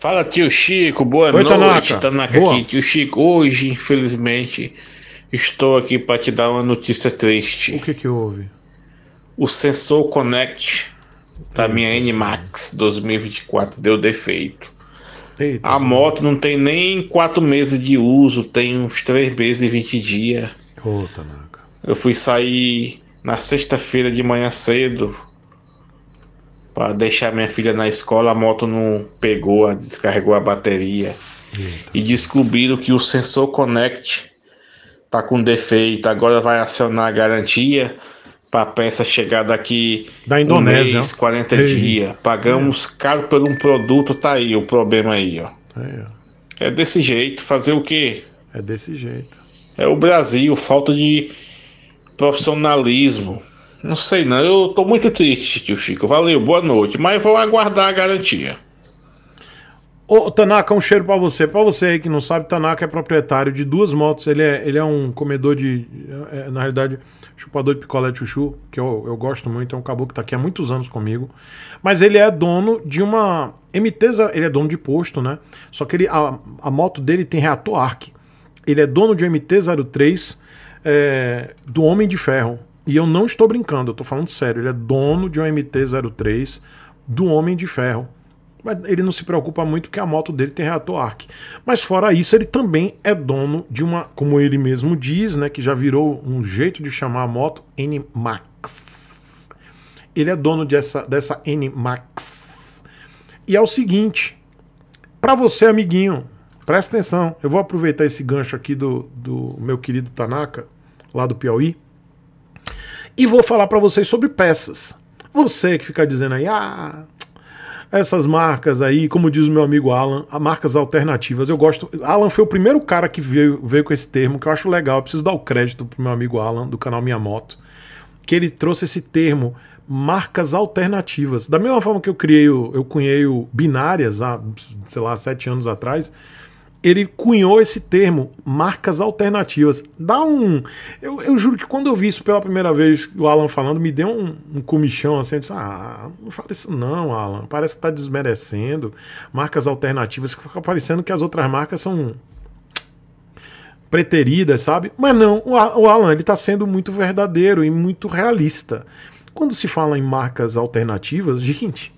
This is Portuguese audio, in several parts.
Fala tio Chico, boa Oi, noite. Tanaka, Tanaka boa. aqui, tio Chico. Hoje, infelizmente, estou aqui para te dar uma notícia triste. O que que houve? O sensor Connect da minha minha NMAX 2024 deu defeito. Eita, a moto não tem nem 4 meses de uso, tem uns 3 meses e 20 dias. Ô, Tanaka. Eu fui sair na sexta-feira de manhã cedo para deixar minha filha na escola, a moto não pegou, descarregou a bateria. Eita. E descobriram que o sensor Connect tá com defeito. Agora vai acionar a garantia para a peça chegar daqui da Indonésia, um mês, 40 dias. Pagamos é. caro por um produto, tá aí o problema aí, ó. É. é desse jeito, fazer o quê? É desse jeito. É o Brasil, falta de profissionalismo. Não sei não, eu tô muito triste, tio Chico. Valeu, boa noite. Mas vou aguardar a garantia. Ô, Tanaka, um cheiro para você. Para você aí que não sabe, Tanaka é proprietário de duas motos. Ele é, ele é um comedor de. É, é na realidade, chupador de picolé de chuchu, que eu, eu gosto muito. É um caboclo que tá aqui há muitos anos comigo. Mas ele é dono de uma. MT, ele é dono de posto, né? Só que ele, a, a moto dele tem reator ARC. Ele é dono de um MT-03 é, do Homem de Ferro. E eu não estou brincando, eu estou falando sério. Ele é dono de um MT-03 do Homem de Ferro. Mas ele não se preocupa muito porque a moto dele tem reator ARC. Mas fora isso, ele também é dono de uma, como ele mesmo diz, né, que já virou um jeito de chamar a moto, N-Max. Ele é dono dessa, dessa N-Max. E é o seguinte, para você, amiguinho, presta atenção. Eu vou aproveitar esse gancho aqui do, do meu querido Tanaka, lá do Piauí e vou falar para vocês sobre peças. Você que fica dizendo aí, ah, essas marcas aí, como diz o meu amigo Alan, ah, marcas alternativas. Eu gosto. Alan foi o primeiro cara que veio, veio com esse termo, que eu acho legal. Eu preciso dar o crédito pro meu amigo Alan, do canal Minha Moto, que ele trouxe esse termo, marcas alternativas. Da mesma forma que eu criei, eu cunhei o binárias há, sei lá, sete anos atrás ele cunhou esse termo, marcas alternativas. Dá um. Eu, eu, juro que quando eu vi isso pela primeira vez, o Alan falando, me deu um, um comichão assim. Eu disse, ah, não fala isso não, Alan. Parece que tá desmerecendo. Marcas alternativas, fica parecendo que as outras marcas são preteridas, sabe? Mas não, o, Alan, ele tá sendo muito verdadeiro e muito realista. Quando se fala em marcas alternativas, gente.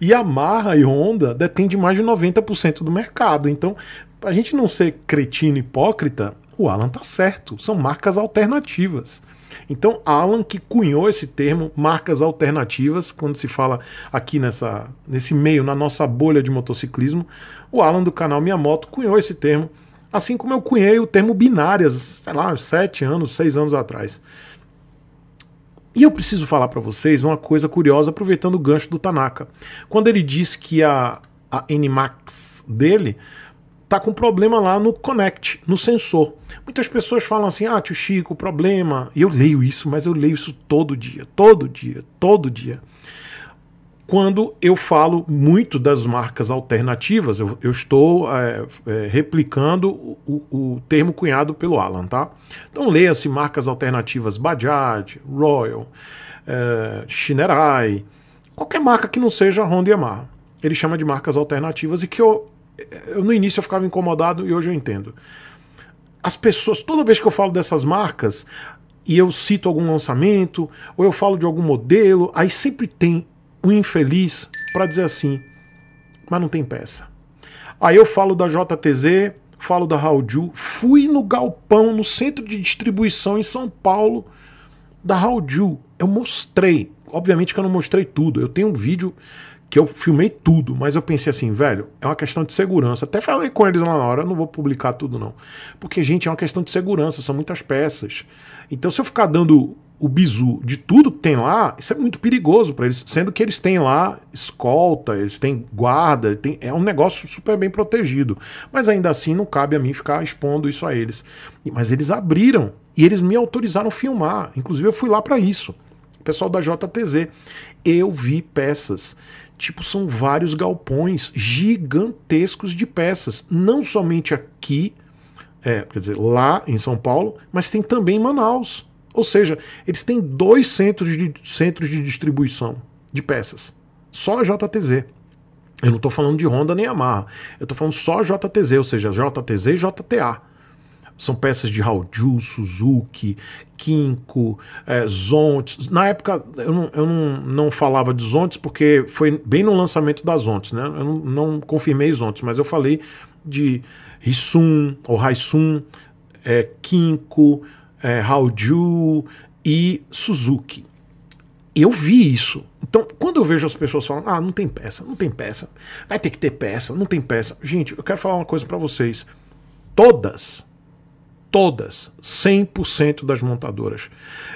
e a Marra e Honda detêm de mais de 90% do mercado. Então, a gente não ser cretino hipócrita, o Alan tá certo. São marcas alternativas. Então, Alan que cunhou esse termo, marcas alternativas, quando se fala aqui nessa, nesse meio, na nossa bolha de motociclismo, o Alan do canal Minha Moto cunhou esse termo, assim como eu cunhei o termo binárias, sei lá, sete anos, seis anos atrás. E eu preciso falar para vocês uma coisa curiosa, aproveitando o gancho do Tanaka. Quando ele diz que a, a N-Max dele tá com problema lá no connect, no sensor. Muitas pessoas falam assim: "Ah, tio Chico, problema". E eu leio isso, mas eu leio isso todo dia, todo dia, todo dia. Quando eu falo muito das marcas alternativas, eu, eu estou é, é, replicando o, o, o, termo cunhado pelo Alan, tá? Então leia-se marcas alternativas Bajaj, Royal, é, Shinerai, qualquer marca que não seja Honda e Yamaha. Ele chama de marcas alternativas e que eu eu, no início eu ficava incomodado e hoje eu entendo. As pessoas, toda vez que eu falo dessas marcas e eu cito algum lançamento ou eu falo de algum modelo, aí sempre tem um infeliz para dizer assim, mas não tem peça. Aí eu falo da JTZ, falo da Raulju, fui no galpão, no centro de distribuição em São Paulo da Raulju. Eu mostrei, obviamente que eu não mostrei tudo. Eu tenho um vídeo que eu filmei tudo, mas eu pensei assim, velho, é uma questão de segurança. Até falei com eles lá na hora, não vou publicar tudo não. Porque, gente, é uma questão de segurança, são muitas peças. Então, se eu ficar dando o bizu de tudo que tem lá, isso é muito perigoso para eles, sendo que eles têm lá escolta, eles têm guarda, é um negócio super bem protegido. Mas ainda assim não cabe a mim ficar expondo isso a eles. Mas eles abriram e eles me autorizaram a filmar. Inclusive eu fui lá para isso. O pessoal da JTZ, eu vi peças Tipo, são vários galpões gigantescos de peças, não somente aqui, é, quer dizer, lá em São Paulo, mas tem também em Manaus. Ou seja, eles têm dois centros de, centros de distribuição de peças. Só a JTZ. Eu não estou falando de Honda nem Yamaha. Eu estou falando só JTZ, ou seja, JTZ e JTA. São peças de Hauju, Suzuki, Kinko, é, Zontes. Na época eu, não, eu não, não falava de Zontes porque foi bem no lançamento das Zontes, né? Eu não, não confirmei Zontes, mas eu falei de Risun ou Raisum, é, Kinko, é, e Suzuki. Eu vi isso. Então, quando eu vejo as pessoas falando, ah, não tem peça, não tem peça, vai ter que ter peça, não tem peça. Gente, eu quero falar uma coisa para vocês. Todas todas, 100% das montadoras.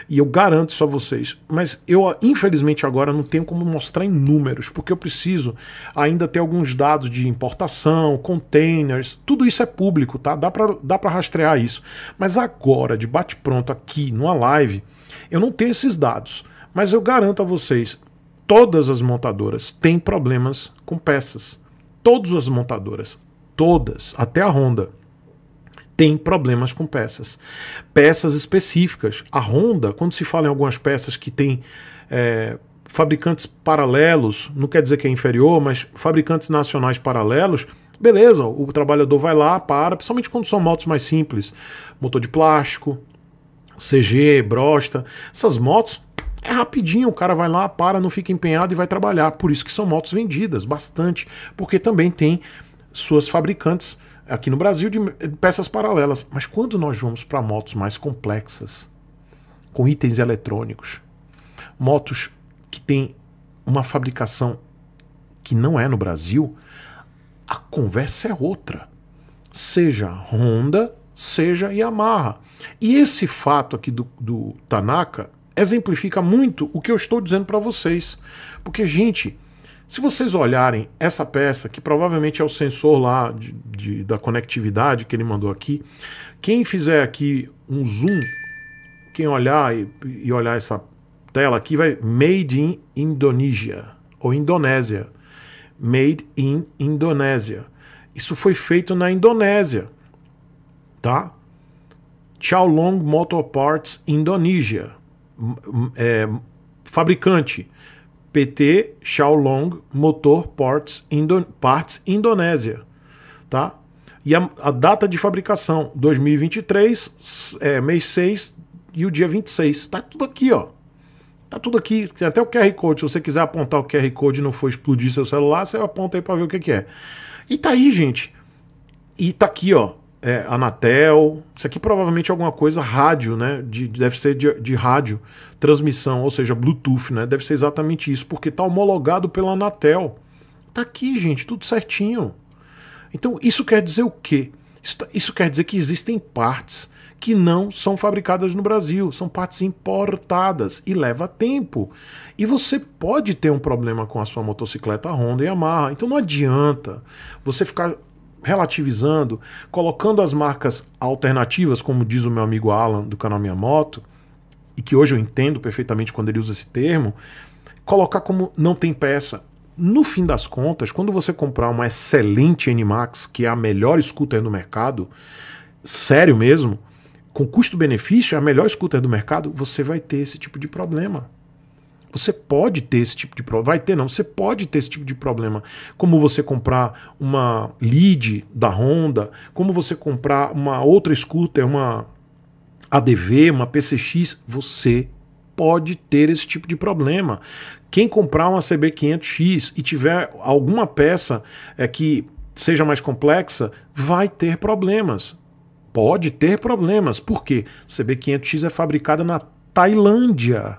E eu garanto isso a vocês. Mas eu, infelizmente, agora não tenho como mostrar em números, porque eu preciso ainda ter alguns dados de importação, containers, tudo isso é público, tá? Dá para dá rastrear isso. Mas agora, de bate-pronto aqui, numa live, eu não tenho esses dados. Mas eu garanto a vocês, todas as montadoras têm problemas com peças. Todas as montadoras. Todas. Até a Honda tem problemas com peças. Peças específicas. A Honda, quando se fala em algumas peças que tem é, fabricantes paralelos, não quer dizer que é inferior, mas fabricantes nacionais paralelos, beleza, o trabalhador vai lá, para, principalmente quando são motos mais simples, motor de plástico, CG, brosta, essas motos é rapidinho, o cara vai lá, para, não fica empenhado e vai trabalhar. Por isso que são motos vendidas bastante, porque também tem suas fabricantes aqui no Brasil de peças paralelas. Mas quando nós vamos para motos mais complexas, com itens eletrônicos, motos que têm uma fabricação que não é no Brasil, a conversa é outra. Seja Honda, seja Yamaha. E esse fato aqui do, do Tanaka exemplifica muito o que eu estou dizendo para vocês. Porque, gente se vocês olharem essa peça, que provavelmente é o sensor lá de, de, da conectividade que ele mandou aqui, quem fizer aqui um zoom, quem olhar e, e olhar essa tela aqui, vai Made in Indonesia ou Indonésia. Made in Indonésia. Isso foi feito na Indonésia, tá? Long Motor Parts Indonésia, é, fabricante PT Xiaolong Motor Parts, Indo Parts Indonésia, tá? E a, a, data de fabricação, 2023, é, mês 6 e o dia 26. Tá tudo aqui, ó. Tá tudo aqui, tem até o QR Code. Se você quiser apontar o QR Code e não for explodir seu celular, você aponta aí para ver o que, que é. E tá aí, gente. E tá aqui, ó é, Anatel. Isso aqui provavelmente é alguma coisa rádio, né? De, deve ser de, de, rádio, transmissão, ou seja, Bluetooth, né? Deve ser exatamente isso, porque tá homologado pela Anatel. Tá aqui, gente, tudo certinho. Então, isso quer dizer o quê? Isso, isso quer dizer que existem partes que não são fabricadas no Brasil, são partes importadas e leva tempo. E você pode ter um problema com a sua motocicleta Honda e Yamaha, então não adianta você ficar relativizando, colocando as marcas alternativas, como diz o meu amigo Alan do canal Minha Moto, e que hoje eu entendo perfeitamente quando ele usa esse termo, colocar como não tem peça. No fim das contas, quando você comprar uma excelente NMAX, que é a melhor scooter do mercado, sério mesmo, com custo-benefício, é a melhor scooter do mercado, você vai ter esse tipo de problema. Você pode ter esse tipo de problema. Vai ter, não. Você pode ter esse tipo de problema. Como você comprar uma lead da Honda, como você comprar uma outra scooter, uma ADV, uma PCX. Você pode ter esse tipo de problema. Quem comprar uma CB500X e tiver alguma peça é, que seja mais complexa, vai ter problemas. Pode ter problemas. Por quê? CB500X é fabricada na Tailândia.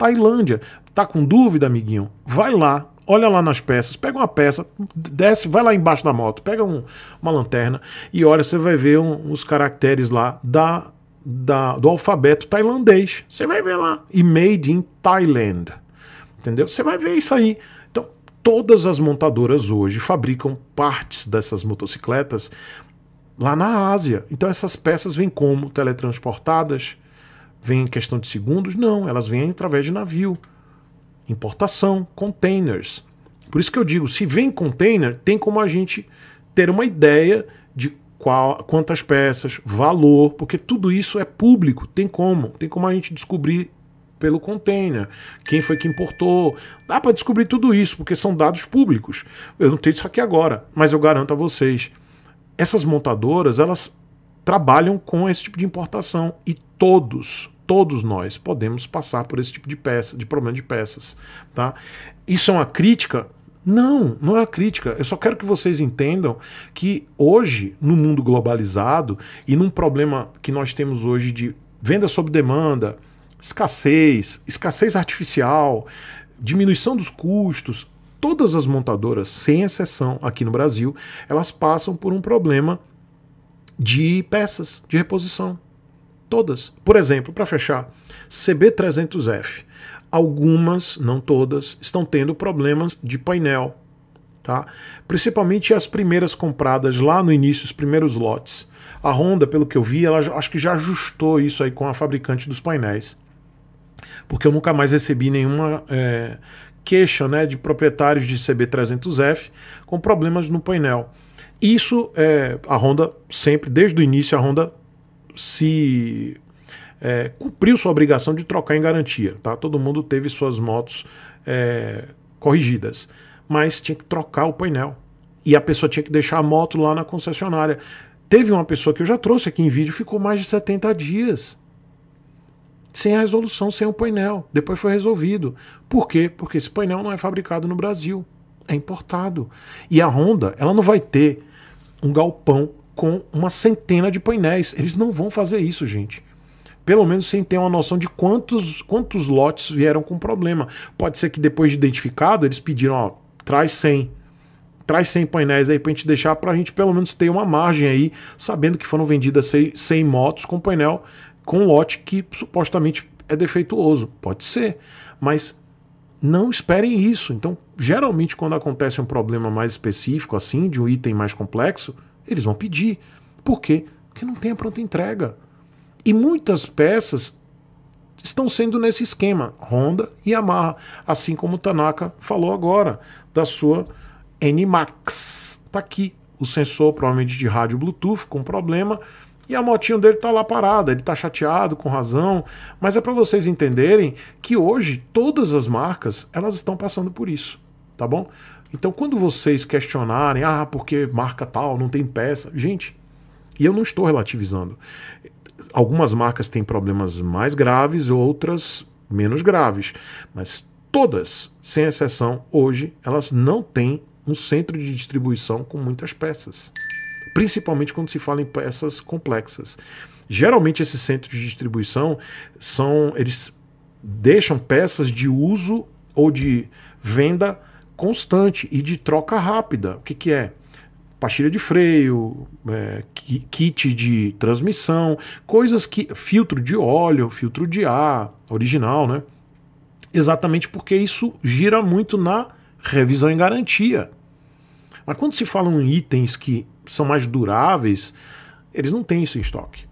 Tailândia. Tá com dúvida, amiguinho? Vai lá, olha lá nas peças, pega uma peça, desce, vai lá embaixo da moto, pega um, uma lanterna e olha, você vai ver um, os caracteres lá da, da, do alfabeto tailandês. Você vai ver lá. E made in Thailand. Entendeu? Você vai ver isso aí. Então, todas as montadoras hoje fabricam partes dessas motocicletas lá na Ásia. Então, essas peças vêm como teletransportadas vêm em questão de segundos? Não, elas vêm através de navio, importação, containers. Por isso que eu digo, se vem container, tem como a gente ter uma ideia de qual, quantas peças, valor, porque tudo isso é público, tem como, tem como a gente descobrir pelo container, quem foi que importou. Dá para descobrir tudo isso, porque são dados públicos. Eu não tenho isso aqui agora, mas eu garanto a vocês. Essas montadoras, elas trabalham com esse tipo de importação e todos, todos nós podemos passar por esse tipo de peça, de problema de peças, tá? Isso é uma crítica? Não, não é uma crítica. Eu só quero que vocês entendam que hoje, no mundo globalizado e num problema que nós temos hoje de venda sob demanda, escassez, escassez artificial, diminuição dos custos, todas as montadoras, sem exceção aqui no Brasil, elas passam por um problema de peças de reposição. Todas. Por exemplo, para fechar, CB300F. Algumas, não todas, estão tendo problemas de painel. Tá? Principalmente as primeiras compradas lá no início, os primeiros lotes. A Honda, pelo que eu vi, ela acho que já ajustou isso aí com a fabricante dos painéis. Porque eu nunca mais recebi nenhuma é, queixa né, de proprietários de CB300F com problemas no painel. Isso é, a Honda sempre, desde o início, a Honda se é, cumpriu sua obrigação de trocar em garantia. Tá? Todo mundo teve suas motos é, corrigidas, mas tinha que trocar o painel. E a pessoa tinha que deixar a moto lá na concessionária. Teve uma pessoa que eu já trouxe aqui em vídeo, ficou mais de 70 dias sem a resolução, sem o painel. Depois foi resolvido. Por quê? Porque esse painel não é fabricado no Brasil, é importado. E a Honda, ela não vai ter um galpão com uma centena de painéis. Eles não vão fazer isso, gente. Pelo menos sem ter uma noção de quantos, quantos lotes vieram com problema. Pode ser que depois de identificado, eles pediram, ó, traz 100. Traz 100 painéis aí pra gente deixar, pra gente pelo menos ter uma margem aí, sabendo que foram vendidas 100 motos com painel, com lote que supostamente é defeituoso. Pode ser, mas não esperem isso. Então, geralmente, quando acontece um problema mais específico, assim, de um item mais complexo, eles vão pedir. Por quê? Porque não tem a pronta entrega. E muitas peças estão sendo nesse esquema, Honda e Yamaha, assim como o Tanaka falou agora, da sua N Max. Tá aqui o sensor, provavelmente de rádio Bluetooth, com problema, e a motinho dele tá lá parada, ele tá chateado, com razão, mas é para vocês entenderem que hoje todas as marcas, elas estão passando por isso, tá bom? Então, quando vocês questionarem, ah, porque marca tal, não tem peça, gente, e eu não estou relativizando. Algumas marcas têm problemas mais graves, outras menos graves, mas todas, sem exceção, hoje, elas não têm um centro de distribuição com muitas peças, principalmente quando se fala em peças complexas. Geralmente esses centros de distribuição são eles deixam peças de uso ou de venda constante e de troca rápida. O que, que é? pastilha de freio, é, kit de transmissão, coisas que. filtro de óleo, filtro de ar, original, né? Exatamente porque isso gira muito na revisão em garantia. Mas quando se falam em itens que são mais duráveis, eles não têm isso em estoque.